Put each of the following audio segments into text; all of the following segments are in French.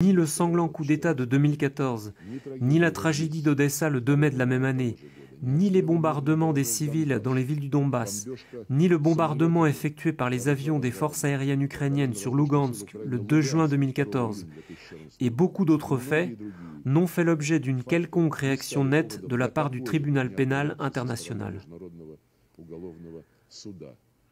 Ni le sanglant coup d'État de 2014, ni la tragédie d'Odessa le 2 mai de la même année, ni les bombardements des civils dans les villes du Donbass, ni le bombardement effectué par les avions des forces aériennes ukrainiennes sur Lugansk le 2 juin 2014, et beaucoup d'autres faits, n'ont fait l'objet d'une quelconque réaction nette de la part du tribunal pénal international.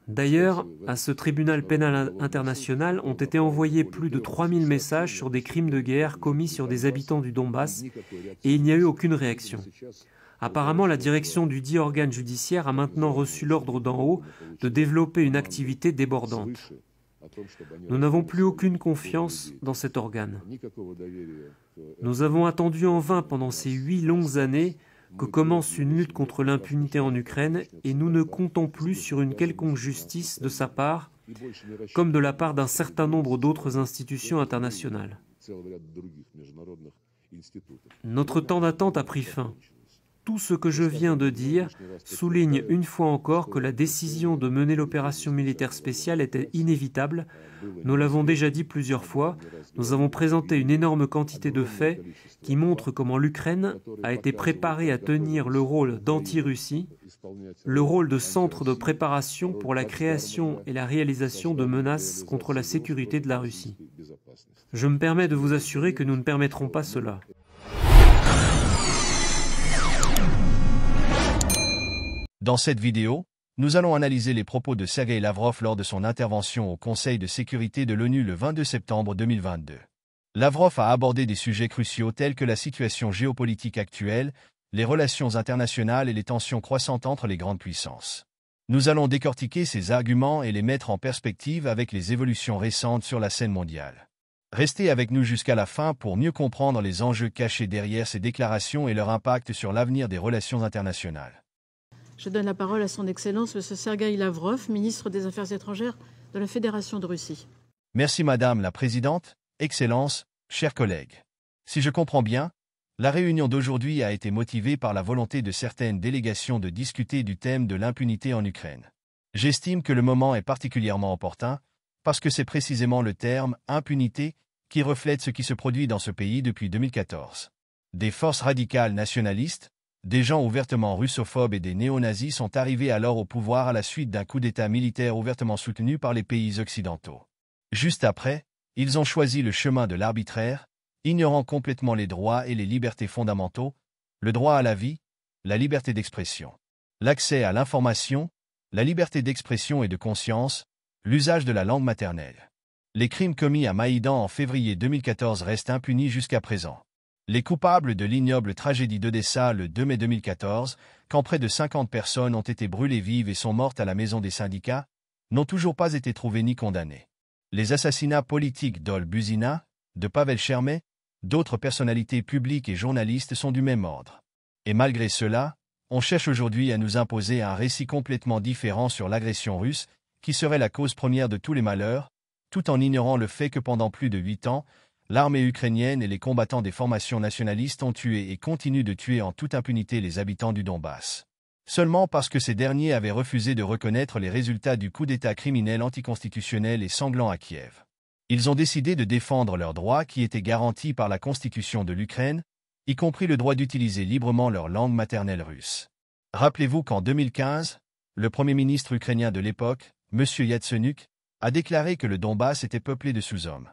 D'ailleurs, à ce tribunal pénal international ont été envoyés plus de 3000 messages sur des crimes de guerre commis sur des habitants du Donbass et il n'y a eu aucune réaction. Apparemment, la direction du dit organe judiciaire a maintenant reçu l'ordre d'en haut de développer une ah, activité débordante. Nous n'avons plus aucune confiance dans cet organe. Euh, Nous euh, avons attendu en vain pendant ces huit longues années que commence une lutte contre l'impunité en Ukraine et nous ne comptons plus sur une quelconque justice de sa part, comme de la part d'un certain nombre d'autres institutions internationales. Notre temps d'attente a pris fin. Tout ce que je viens de dire souligne une fois encore que la décision de mener l'opération militaire spéciale était inévitable. Nous l'avons déjà dit plusieurs fois, nous avons présenté une énorme quantité de faits qui montrent comment l'Ukraine a été préparée à tenir le rôle d'anti-Russie, le rôle de centre de préparation pour la création et la réalisation de menaces contre la sécurité de la Russie. Je me permets de vous assurer que nous ne permettrons pas cela. Dans cette vidéo, nous allons analyser les propos de Sergei Lavrov lors de son intervention au Conseil de sécurité de l'ONU le 22 septembre 2022. Lavrov a abordé des sujets cruciaux tels que la situation géopolitique actuelle, les relations internationales et les tensions croissantes entre les grandes puissances. Nous allons décortiquer ces arguments et les mettre en perspective avec les évolutions récentes sur la scène mondiale. Restez avec nous jusqu'à la fin pour mieux comprendre les enjeux cachés derrière ces déclarations et leur impact sur l'avenir des relations internationales. Je donne la parole à son Excellence, M. Sergueï Lavrov, ministre des Affaires étrangères de la Fédération de Russie. Merci Madame la Présidente, Excellence, chers collègues. Si je comprends bien, la réunion d'aujourd'hui a été motivée par la volonté de certaines délégations de discuter du thème de l'impunité en Ukraine. J'estime que le moment est particulièrement opportun, parce que c'est précisément le terme « impunité » qui reflète ce qui se produit dans ce pays depuis 2014. Des forces radicales nationalistes, des gens ouvertement russophobes et des néo-nazis sont arrivés alors au pouvoir à la suite d'un coup d'État militaire ouvertement soutenu par les pays occidentaux. Juste après, ils ont choisi le chemin de l'arbitraire, ignorant complètement les droits et les libertés fondamentaux, le droit à la vie, la liberté d'expression, l'accès à l'information, la liberté d'expression et de conscience, l'usage de la langue maternelle. Les crimes commis à Maïdan en février 2014 restent impunis jusqu'à présent les coupables de l'ignoble tragédie d'Odessa le 2 mai 2014, quand près de 50 personnes ont été brûlées vives et sont mortes à la maison des syndicats, n'ont toujours pas été trouvés ni condamnés. Les assassinats politiques d'Ol Buzina, de Pavel Chermet, d'autres personnalités publiques et journalistes sont du même ordre. Et malgré cela, on cherche aujourd'hui à nous imposer un récit complètement différent sur l'agression russe, qui serait la cause première de tous les malheurs, tout en ignorant le fait que pendant plus de huit ans, L'armée ukrainienne et les combattants des formations nationalistes ont tué et continuent de tuer en toute impunité les habitants du Donbass. Seulement parce que ces derniers avaient refusé de reconnaître les résultats du coup d'État criminel anticonstitutionnel et sanglant à Kiev. Ils ont décidé de défendre leurs droits qui étaient garantis par la Constitution de l'Ukraine, y compris le droit d'utiliser librement leur langue maternelle russe. Rappelez-vous qu'en 2015, le Premier ministre ukrainien de l'époque, M. Yatsenuk, a déclaré que le Donbass était peuplé de sous-hommes.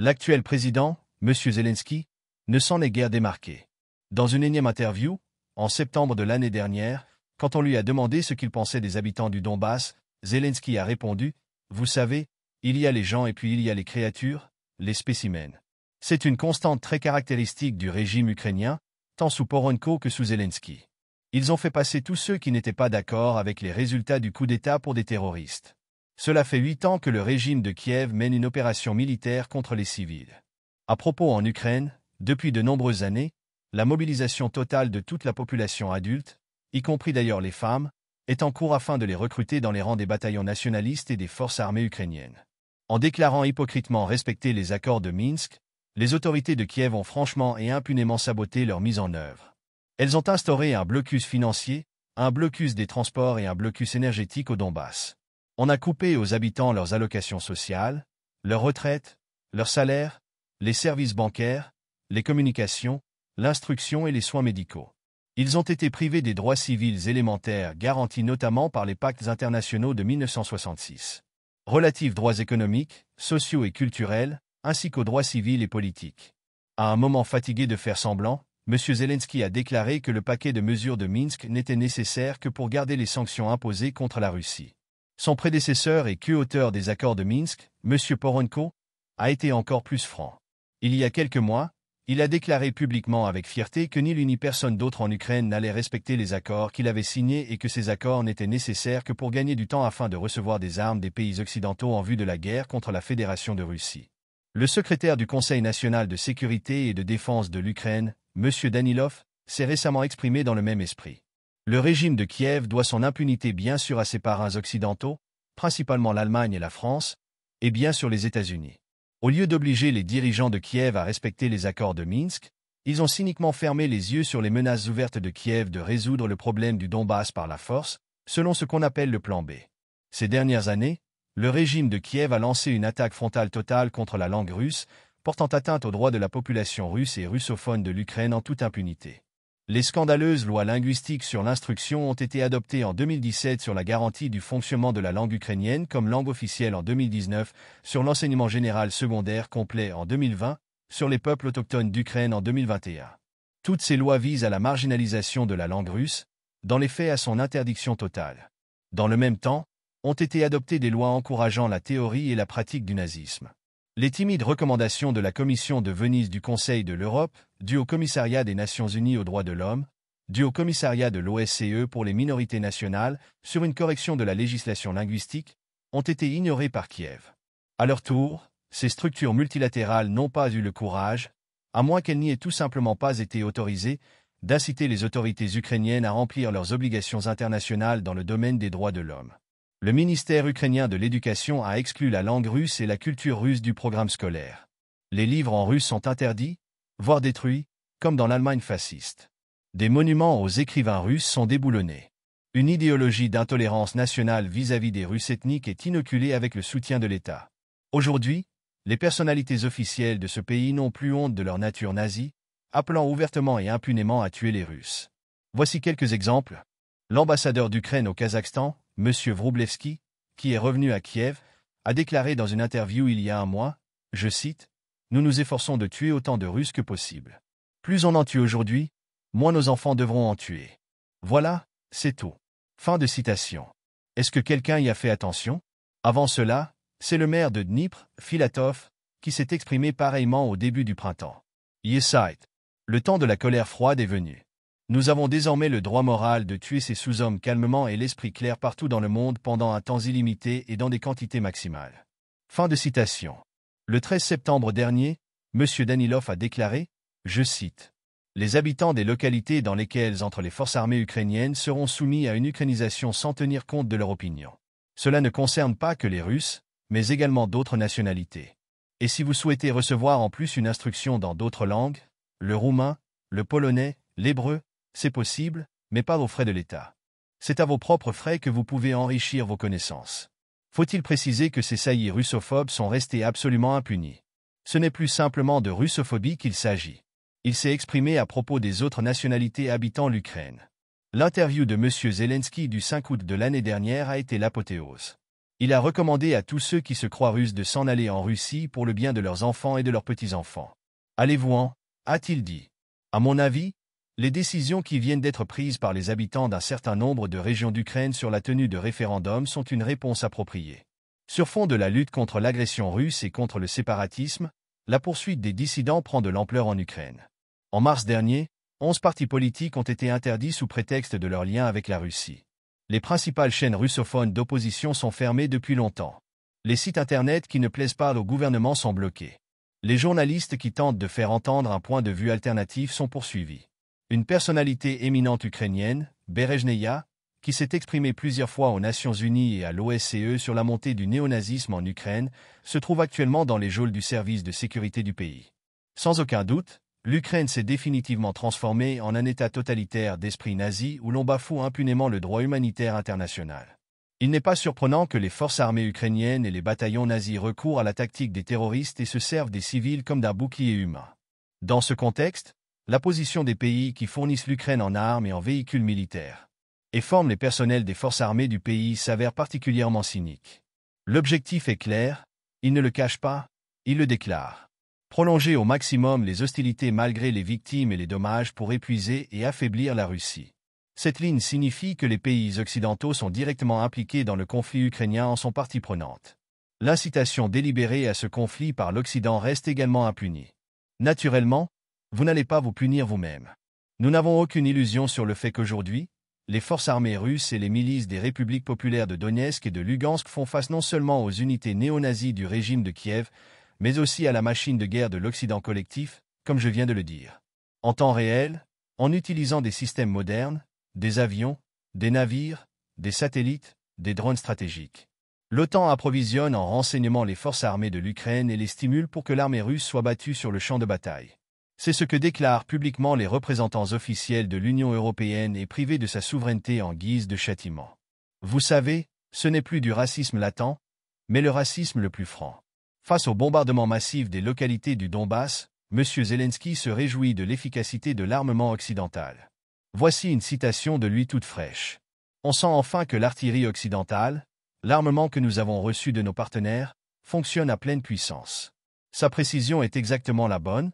L'actuel président, M. Zelensky, ne s'en est guère démarqué. Dans une énième interview, en septembre de l'année dernière, quand on lui a demandé ce qu'il pensait des habitants du Donbass, Zelensky a répondu « Vous savez, il y a les gens et puis il y a les créatures, les spécimens. C'est une constante très caractéristique du régime ukrainien, tant sous Poronko que sous Zelensky. Ils ont fait passer tous ceux qui n'étaient pas d'accord avec les résultats du coup d'État pour des terroristes. Cela fait huit ans que le régime de Kiev mène une opération militaire contre les civils. À propos en Ukraine, depuis de nombreuses années, la mobilisation totale de toute la population adulte, y compris d'ailleurs les femmes, est en cours afin de les recruter dans les rangs des bataillons nationalistes et des forces armées ukrainiennes. En déclarant hypocritement respecter les accords de Minsk, les autorités de Kiev ont franchement et impunément saboté leur mise en œuvre. Elles ont instauré un blocus financier, un blocus des transports et un blocus énergétique au Donbass. On a coupé aux habitants leurs allocations sociales, leurs retraites, leurs salaires, les services bancaires, les communications, l'instruction et les soins médicaux. Ils ont été privés des droits civils élémentaires garantis notamment par les pactes internationaux de 1966, relatifs droits économiques, sociaux et culturels, ainsi qu'aux droits civils et politiques. À un moment fatigué de faire semblant, M. Zelensky a déclaré que le paquet de mesures de Minsk n'était nécessaire que pour garder les sanctions imposées contre la Russie. Son prédécesseur et co-auteur des accords de Minsk, M. Poronko, a été encore plus franc. Il y a quelques mois, il a déclaré publiquement avec fierté que ni lui ni personne d'autre en Ukraine n'allait respecter les accords qu'il avait signés et que ces accords n'étaient nécessaires que pour gagner du temps afin de recevoir des armes des pays occidentaux en vue de la guerre contre la Fédération de Russie. Le secrétaire du Conseil national de sécurité et de défense de l'Ukraine, M. Danilov, s'est récemment exprimé dans le même esprit. Le régime de Kiev doit son impunité bien sûr à ses parrains occidentaux, principalement l'Allemagne et la France, et bien sûr les États-Unis. Au lieu d'obliger les dirigeants de Kiev à respecter les accords de Minsk, ils ont cyniquement fermé les yeux sur les menaces ouvertes de Kiev de résoudre le problème du Donbass par la force, selon ce qu'on appelle le plan B. Ces dernières années, le régime de Kiev a lancé une attaque frontale totale contre la langue russe, portant atteinte aux droits de la population russe et russophone de l'Ukraine en toute impunité. Les scandaleuses lois linguistiques sur l'instruction ont été adoptées en 2017 sur la garantie du fonctionnement de la langue ukrainienne comme langue officielle en 2019, sur l'enseignement général secondaire complet en 2020, sur les peuples autochtones d'Ukraine en 2021. Toutes ces lois visent à la marginalisation de la langue russe, dans les faits à son interdiction totale. Dans le même temps, ont été adoptées des lois encourageant la théorie et la pratique du nazisme. Les timides recommandations de la Commission de Venise du Conseil de l'Europe, du au commissariat des Nations Unies aux droits de l'homme, du au commissariat de l'OSCE pour les minorités nationales sur une correction de la législation linguistique, ont été ignorées par Kiev. À leur tour, ces structures multilatérales n'ont pas eu le courage, à moins qu'elles n'y aient tout simplement pas été autorisées, d'inciter les autorités ukrainiennes à remplir leurs obligations internationales dans le domaine des droits de l'homme le ministère ukrainien de l'Éducation a exclu la langue russe et la culture russe du programme scolaire. Les livres en russe sont interdits, voire détruits, comme dans l'Allemagne fasciste. Des monuments aux écrivains russes sont déboulonnés. Une idéologie d'intolérance nationale vis-à-vis des Russes ethniques est inoculée avec le soutien de l'État. Aujourd'hui, les personnalités officielles de ce pays n'ont plus honte de leur nature nazie, appelant ouvertement et impunément à tuer les Russes. Voici quelques exemples. L'ambassadeur d'Ukraine au Kazakhstan, M. Vroublevski, qui est revenu à Kiev, a déclaré dans une interview il y a un mois, je cite, Nous nous efforçons de tuer autant de Russes que possible. Plus on en tue aujourd'hui, moins nos enfants devront en tuer. Voilà, c'est tout. Fin de citation. Est-ce que quelqu'un y a fait attention Avant cela, c'est le maire de Dnipr, Filatov, qui s'est exprimé pareillement au début du printemps. Yesait. Le temps de la colère froide est venu. Nous avons désormais le droit moral de tuer ces sous-hommes calmement et l'esprit clair partout dans le monde pendant un temps illimité et dans des quantités maximales. Fin de citation. Le 13 septembre dernier, M. Danilov a déclaré, je cite, Les habitants des localités dans lesquelles entre les forces armées ukrainiennes seront soumis à une ukrainisation sans tenir compte de leur opinion. Cela ne concerne pas que les Russes, mais également d'autres nationalités. Et si vous souhaitez recevoir en plus une instruction dans d'autres langues, le roumain, le polonais, l'hébreu, c'est possible, mais pas aux frais de l'État. C'est à vos propres frais que vous pouvez enrichir vos connaissances. Faut-il préciser que ces saillies russophobes sont restées absolument impunies Ce n'est plus simplement de russophobie qu'il s'agit. Il s'est exprimé à propos des autres nationalités habitant l'Ukraine. L'interview de M. Zelensky du 5 août de l'année dernière a été l'apothéose. Il a recommandé à tous ceux qui se croient russes de s'en aller en Russie pour le bien de leurs enfants et de leurs petits-enfants. Allez-vous en a-t-il dit. À mon avis, les décisions qui viennent d'être prises par les habitants d'un certain nombre de régions d'Ukraine sur la tenue de référendums sont une réponse appropriée. Sur fond de la lutte contre l'agression russe et contre le séparatisme, la poursuite des dissidents prend de l'ampleur en Ukraine. En mars dernier, 11 partis politiques ont été interdits sous prétexte de leur lien avec la Russie. Les principales chaînes russophones d'opposition sont fermées depuis longtemps. Les sites Internet qui ne plaisent pas au gouvernement sont bloqués. Les journalistes qui tentent de faire entendre un point de vue alternatif sont poursuivis une personnalité éminente ukrainienne, Berezhneya, qui s'est exprimée plusieurs fois aux Nations Unies et à l'OSCE sur la montée du néonazisme en Ukraine, se trouve actuellement dans les geôles du service de sécurité du pays. Sans aucun doute, l'Ukraine s'est définitivement transformée en un État totalitaire d'esprit nazi où l'on bafoue impunément le droit humanitaire international. Il n'est pas surprenant que les forces armées ukrainiennes et les bataillons nazis recourent à la tactique des terroristes et se servent des civils comme d'un bouclier humain. Dans ce contexte, la position des pays qui fournissent l'Ukraine en armes et en véhicules militaires et forment les personnels des forces armées du pays s'avère particulièrement cynique. L'objectif est clair, il ne le cache pas, il le déclare. Prolonger au maximum les hostilités malgré les victimes et les dommages pour épuiser et affaiblir la Russie. Cette ligne signifie que les pays occidentaux sont directement impliqués dans le conflit ukrainien en sont partie prenante. L'incitation délibérée à ce conflit par l'Occident reste également impunie. Naturellement, vous n'allez pas vous punir vous-même. Nous n'avons aucune illusion sur le fait qu'aujourd'hui, les forces armées russes et les milices des républiques populaires de Donetsk et de Lugansk font face non seulement aux unités néo-nazies du régime de Kiev, mais aussi à la machine de guerre de l'Occident collectif, comme je viens de le dire. En temps réel, en utilisant des systèmes modernes, des avions, des navires, des satellites, des drones stratégiques. L'OTAN approvisionne en renseignements les forces armées de l'Ukraine et les stimule pour que l'armée russe soit battue sur le champ de bataille. C'est ce que déclarent publiquement les représentants officiels de l'Union européenne et privés de sa souveraineté en guise de châtiment. Vous savez, ce n'est plus du racisme latent, mais le racisme le plus franc. Face au bombardement massif des localités du Donbass, M. Zelensky se réjouit de l'efficacité de l'armement occidental. Voici une citation de lui toute fraîche. On sent enfin que l'artillerie occidentale, l'armement que nous avons reçu de nos partenaires, fonctionne à pleine puissance. Sa précision est exactement la bonne,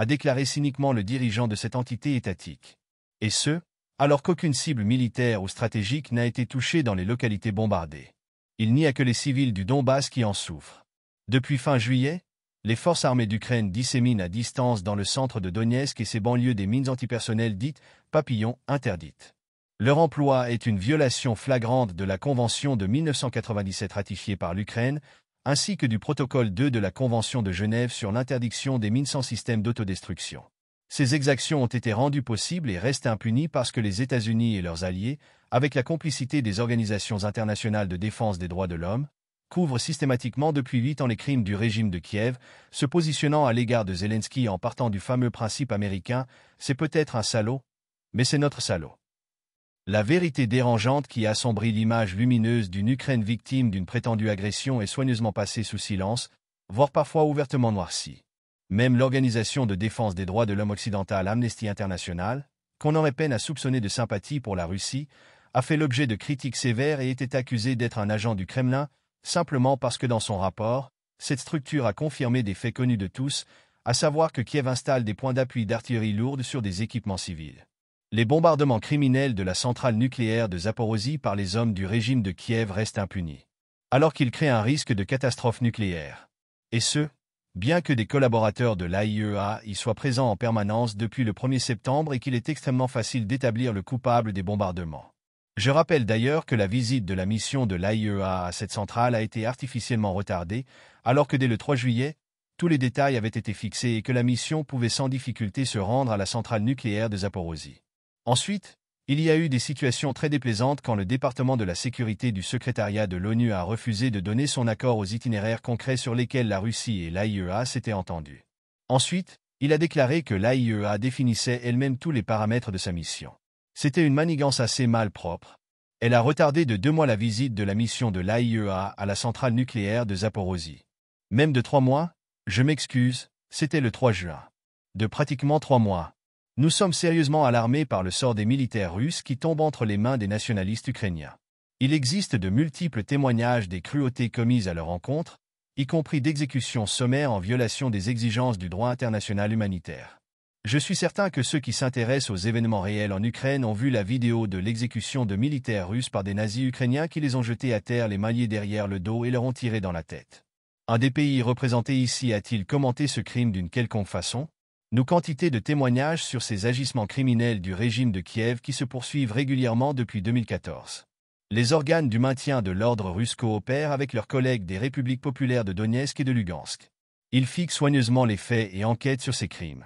a déclaré cyniquement le dirigeant de cette entité étatique. Et ce, alors qu'aucune cible militaire ou stratégique n'a été touchée dans les localités bombardées. Il n'y a que les civils du Donbass qui en souffrent. Depuis fin juillet, les forces armées d'Ukraine disséminent à distance dans le centre de Donetsk et ses banlieues des mines antipersonnelles dites papillons interdites. Leur emploi est une violation flagrante de la Convention de 1997 ratifiée par l'Ukraine ainsi que du protocole 2 de la Convention de Genève sur l'interdiction des mines sans système d'autodestruction. Ces exactions ont été rendues possibles et restent impunies parce que les États-Unis et leurs alliés, avec la complicité des organisations internationales de défense des droits de l'homme, couvrent systématiquement depuis huit ans les crimes du régime de Kiev, se positionnant à l'égard de Zelensky en partant du fameux principe américain « c'est peut-être un salaud, mais c'est notre salaud ». La vérité dérangeante qui assombrit l'image lumineuse d'une Ukraine victime d'une prétendue agression est soigneusement passée sous silence, voire parfois ouvertement noircie. Même l'organisation de défense des droits de l'homme occidental Amnesty International, qu'on aurait peine à soupçonner de sympathie pour la Russie, a fait l'objet de critiques sévères et était accusée d'être un agent du Kremlin, simplement parce que dans son rapport, cette structure a confirmé des faits connus de tous, à savoir que Kiev installe des points d'appui d'artillerie lourde sur des équipements civils. Les bombardements criminels de la centrale nucléaire de Zaporozhye par les hommes du régime de Kiev restent impunis. Alors qu'ils créent un risque de catastrophe nucléaire. Et ce, bien que des collaborateurs de l'AIEA y soient présents en permanence depuis le 1er septembre et qu'il est extrêmement facile d'établir le coupable des bombardements. Je rappelle d'ailleurs que la visite de la mission de l'AIEA à cette centrale a été artificiellement retardée, alors que dès le 3 juillet, tous les détails avaient été fixés et que la mission pouvait sans difficulté se rendre à la centrale nucléaire de Zaporozhye. Ensuite, il y a eu des situations très déplaisantes quand le département de la sécurité du secrétariat de l'ONU a refusé de donner son accord aux itinéraires concrets sur lesquels la Russie et l'AIEA s'étaient entendus. Ensuite, il a déclaré que l'AIEA définissait elle-même tous les paramètres de sa mission. C'était une manigance assez mal propre. Elle a retardé de deux mois la visite de la mission de l'AIEA à la centrale nucléaire de Zaporozhye. Même de trois mois, je m'excuse, c'était le 3 juin. De pratiquement trois mois. Nous sommes sérieusement alarmés par le sort des militaires russes qui tombent entre les mains des nationalistes ukrainiens. Il existe de multiples témoignages des cruautés commises à leur encontre, y compris d'exécutions sommaires en violation des exigences du droit international humanitaire. Je suis certain que ceux qui s'intéressent aux événements réels en Ukraine ont vu la vidéo de l'exécution de militaires russes par des nazis ukrainiens qui les ont jetés à terre les maillets derrière le dos et leur ont tiré dans la tête. Un des pays représentés ici a-t-il commenté ce crime d'une quelconque façon nous quantités de témoignages sur ces agissements criminels du régime de Kiev qui se poursuivent régulièrement depuis 2014. Les organes du maintien de l'ordre russe coopèrent avec leurs collègues des républiques populaires de Donetsk et de Lugansk. Ils fixent soigneusement les faits et enquêtent sur ces crimes.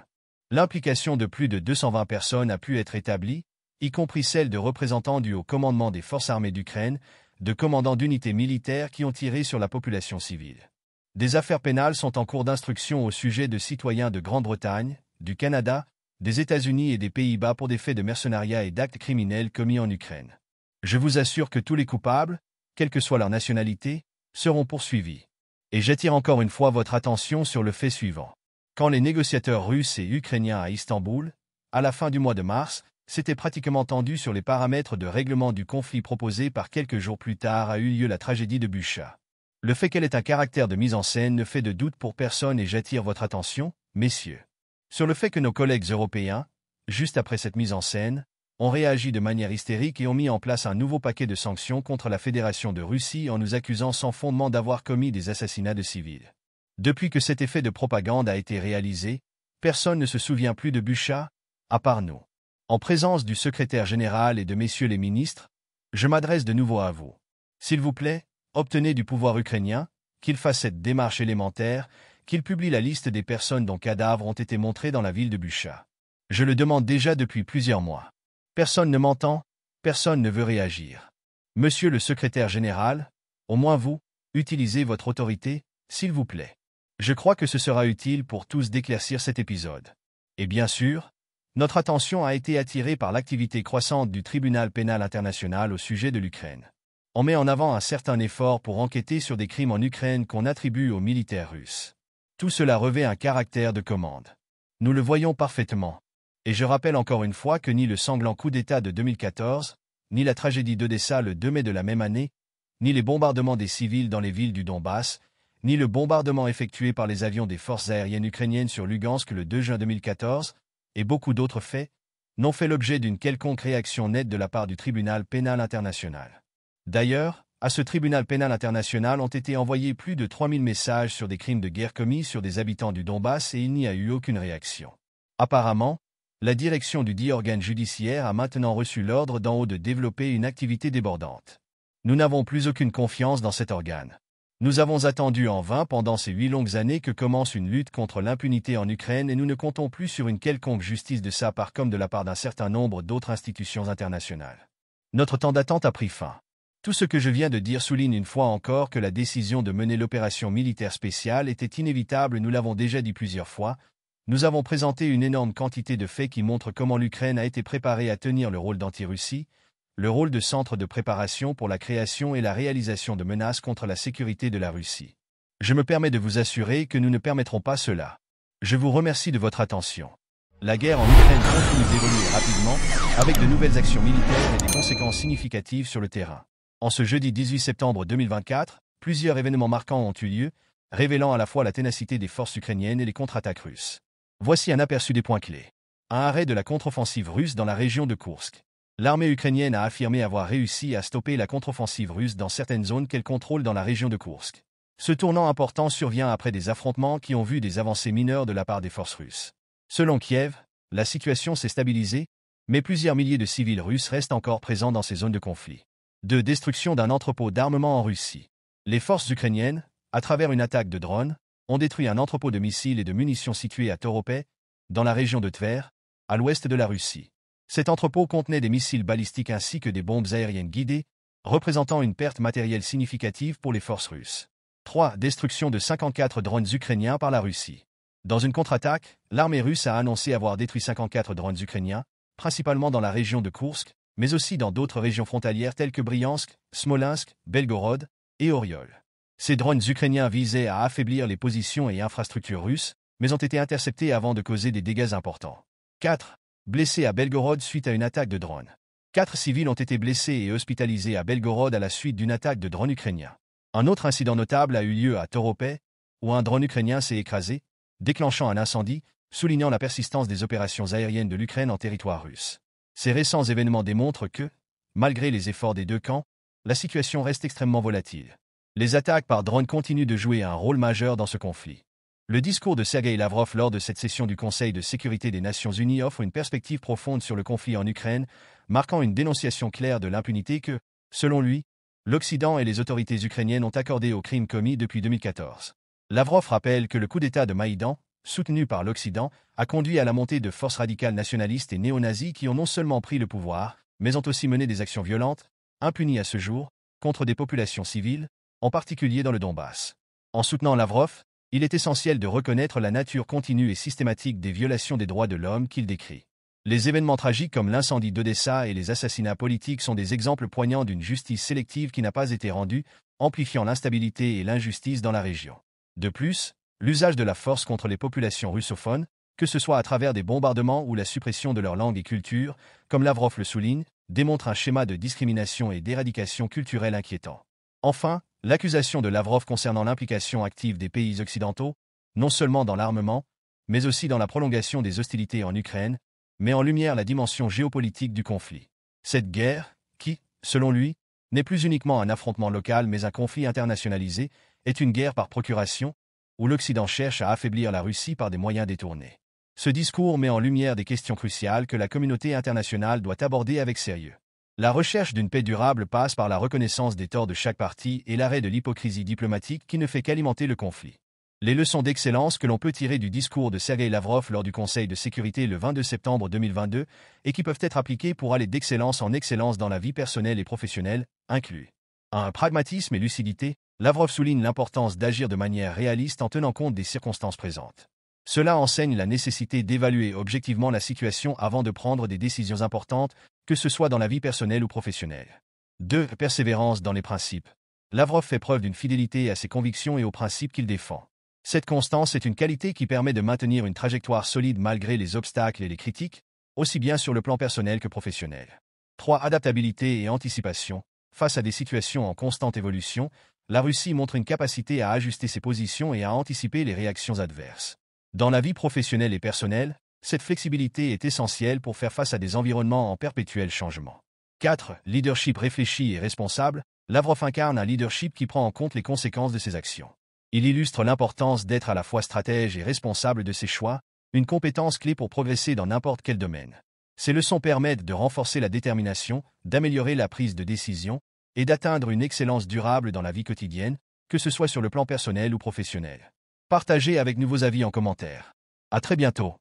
L'implication de plus de 220 personnes a pu être établie, y compris celle de représentants du haut commandement des forces armées d'Ukraine, de commandants d'unités militaires qui ont tiré sur la population civile. Des affaires pénales sont en cours d'instruction au sujet de citoyens de Grande-Bretagne, du Canada, des États-Unis et des Pays-Bas pour des faits de mercenariat et d'actes criminels commis en Ukraine. Je vous assure que tous les coupables, quelle que soit leur nationalité, seront poursuivis. Et j'attire encore une fois votre attention sur le fait suivant. Quand les négociateurs russes et ukrainiens à Istanbul, à la fin du mois de mars, s'étaient pratiquement tendus sur les paramètres de règlement du conflit proposé par quelques jours plus tard a eu lieu la tragédie de Bucha. Le fait qu'elle ait un caractère de mise en scène ne fait de doute pour personne et j'attire votre attention, messieurs, sur le fait que nos collègues européens, juste après cette mise en scène, ont réagi de manière hystérique et ont mis en place un nouveau paquet de sanctions contre la Fédération de Russie en nous accusant sans fondement d'avoir commis des assassinats de civils. Depuis que cet effet de propagande a été réalisé, personne ne se souvient plus de Bucha, à part nous. En présence du secrétaire général et de messieurs les ministres, je m'adresse de nouveau à vous. S'il vous plaît, obtenez du pouvoir ukrainien qu'il fasse cette démarche élémentaire, qu'il publie la liste des personnes dont cadavres ont été montrés dans la ville de Bucha. Je le demande déjà depuis plusieurs mois. Personne ne m'entend, personne ne veut réagir. Monsieur le secrétaire général, au moins vous, utilisez votre autorité, s'il vous plaît. Je crois que ce sera utile pour tous d'éclaircir cet épisode. Et bien sûr, notre attention a été attirée par l'activité croissante du tribunal pénal international au sujet de l'Ukraine on met en avant un certain effort pour enquêter sur des crimes en Ukraine qu'on attribue aux militaires russes. Tout cela revêt un caractère de commande. Nous le voyons parfaitement. Et je rappelle encore une fois que ni le sanglant coup d'État de 2014, ni la tragédie d'Odessa le 2 mai de la même année, ni les bombardements des civils dans les villes du Donbass, ni le bombardement effectué par les avions des forces aériennes ukrainiennes sur Lugansk le 2 juin 2014, et beaucoup d'autres faits, n'ont fait l'objet d'une quelconque réaction nette de la part du tribunal pénal international. D'ailleurs, à ce tribunal pénal international ont été envoyés plus de 3000 messages sur des crimes de guerre commis sur des habitants du Donbass et il n'y a eu aucune réaction. Apparemment, la direction du dit organe judiciaire a maintenant reçu l'ordre d'en haut de développer une activité débordante. Nous n'avons plus aucune confiance dans cet organe. Nous avons attendu en vain pendant ces huit longues années que commence une lutte contre l'impunité en Ukraine et nous ne comptons plus sur une quelconque justice de sa part comme de la part d'un certain nombre d'autres institutions internationales. Notre temps d'attente a pris fin. Tout ce que je viens de dire souligne une fois encore que la décision de mener l'opération militaire spéciale était inévitable, nous l'avons déjà dit plusieurs fois. Nous avons présenté une énorme quantité de faits qui montrent comment l'Ukraine a été préparée à tenir le rôle d'anti-Russie, le rôle de centre de préparation pour la création et la réalisation de menaces contre la sécurité de la Russie. Je me permets de vous assurer que nous ne permettrons pas cela. Je vous remercie de votre attention. La guerre en Ukraine continue d'évoluer rapidement, avec de nouvelles actions militaires et des conséquences significatives sur le terrain. En ce jeudi 18 septembre 2024, plusieurs événements marquants ont eu lieu, révélant à la fois la ténacité des forces ukrainiennes et les contre-attaques russes. Voici un aperçu des points clés. Un arrêt de la contre-offensive russe dans la région de Koursk. L'armée ukrainienne a affirmé avoir réussi à stopper la contre-offensive russe dans certaines zones qu'elle contrôle dans la région de Koursk. Ce tournant important survient après des affrontements qui ont vu des avancées mineures de la part des forces russes. Selon Kiev, la situation s'est stabilisée, mais plusieurs milliers de civils russes restent encore présents dans ces zones de conflit. 2. destruction d'un entrepôt d'armement en Russie. Les forces ukrainiennes, à travers une attaque de drones, ont détruit un entrepôt de missiles et de munitions situé à Toropé, dans la région de Tver, à l'ouest de la Russie. Cet entrepôt contenait des missiles balistiques ainsi que des bombes aériennes guidées, représentant une perte matérielle significative pour les forces russes. 3. Destruction de 54 drones ukrainiens par la Russie. Dans une contre-attaque, l'armée russe a annoncé avoir détruit 54 drones ukrainiens, principalement dans la région de Kursk, mais aussi dans d'autres régions frontalières telles que Briansk, Smolensk, Belgorod et Oriol. Ces drones ukrainiens visaient à affaiblir les positions et infrastructures russes, mais ont été interceptés avant de causer des dégâts importants. 4. Blessés à Belgorod suite à une attaque de drone. Quatre civils ont été blessés et hospitalisés à Belgorod à la suite d'une attaque de drone ukrainien. Un autre incident notable a eu lieu à Toropé, où un drone ukrainien s'est écrasé, déclenchant un incendie, soulignant la persistance des opérations aériennes de l'Ukraine en territoire russe. Ces récents événements démontrent que, malgré les efforts des deux camps, la situation reste extrêmement volatile. Les attaques par drones continuent de jouer un rôle majeur dans ce conflit. Le discours de Sergei Lavrov lors de cette session du Conseil de sécurité des Nations Unies offre une perspective profonde sur le conflit en Ukraine, marquant une dénonciation claire de l'impunité que, selon lui, l'Occident et les autorités ukrainiennes ont accordée aux crimes commis depuis 2014. Lavrov rappelle que le coup d'État de Maïdan, soutenu par l'Occident, a conduit à la montée de forces radicales nationalistes et néo-nazis qui ont non seulement pris le pouvoir, mais ont aussi mené des actions violentes, impunies à ce jour, contre des populations civiles, en particulier dans le Donbass. En soutenant Lavrov, il est essentiel de reconnaître la nature continue et systématique des violations des droits de l'homme qu'il décrit. Les événements tragiques comme l'incendie d'Odessa et les assassinats politiques sont des exemples poignants d'une justice sélective qui n'a pas été rendue, amplifiant l'instabilité et l'injustice dans la région. De plus, l'usage de la force contre les populations russophones, que ce soit à travers des bombardements ou la suppression de leur langue et culture, comme Lavrov le souligne, démontre un schéma de discrimination et d'éradication culturelle inquiétant. Enfin, l'accusation de Lavrov concernant l'implication active des pays occidentaux, non seulement dans l'armement, mais aussi dans la prolongation des hostilités en Ukraine, met en lumière la dimension géopolitique du conflit. Cette guerre, qui, selon lui, n'est plus uniquement un affrontement local mais un conflit internationalisé, est une guerre par procuration, où l'Occident cherche à affaiblir la Russie par des moyens détournés. Ce discours met en lumière des questions cruciales que la communauté internationale doit aborder avec sérieux. La recherche d'une paix durable passe par la reconnaissance des torts de chaque partie et l'arrêt de l'hypocrisie diplomatique qui ne fait qu'alimenter le conflit. Les leçons d'excellence que l'on peut tirer du discours de Sergei Lavrov lors du Conseil de sécurité le 22 septembre 2022 et qui peuvent être appliquées pour aller d'excellence en excellence dans la vie personnelle et professionnelle, incluent un pragmatisme et lucidité, Lavrov souligne l'importance d'agir de manière réaliste en tenant compte des circonstances présentes. Cela enseigne la nécessité d'évaluer objectivement la situation avant de prendre des décisions importantes, que ce soit dans la vie personnelle ou professionnelle. 2. Persévérance dans les principes. Lavrov fait preuve d'une fidélité à ses convictions et aux principes qu'il défend. Cette constance est une qualité qui permet de maintenir une trajectoire solide malgré les obstacles et les critiques, aussi bien sur le plan personnel que professionnel. 3. Adaptabilité et anticipation. Face à des situations en constante évolution, la Russie montre une capacité à ajuster ses positions et à anticiper les réactions adverses. Dans la vie professionnelle et personnelle, cette flexibilité est essentielle pour faire face à des environnements en perpétuel changement. 4. Leadership réfléchi et responsable. Lavrov incarne un leadership qui prend en compte les conséquences de ses actions. Il illustre l'importance d'être à la fois stratège et responsable de ses choix, une compétence clé pour progresser dans n'importe quel domaine. Ces leçons permettent de renforcer la détermination, d'améliorer la prise de décision et d'atteindre une excellence durable dans la vie quotidienne, que ce soit sur le plan personnel ou professionnel. Partagez avec nous vos avis en commentaire. À très bientôt.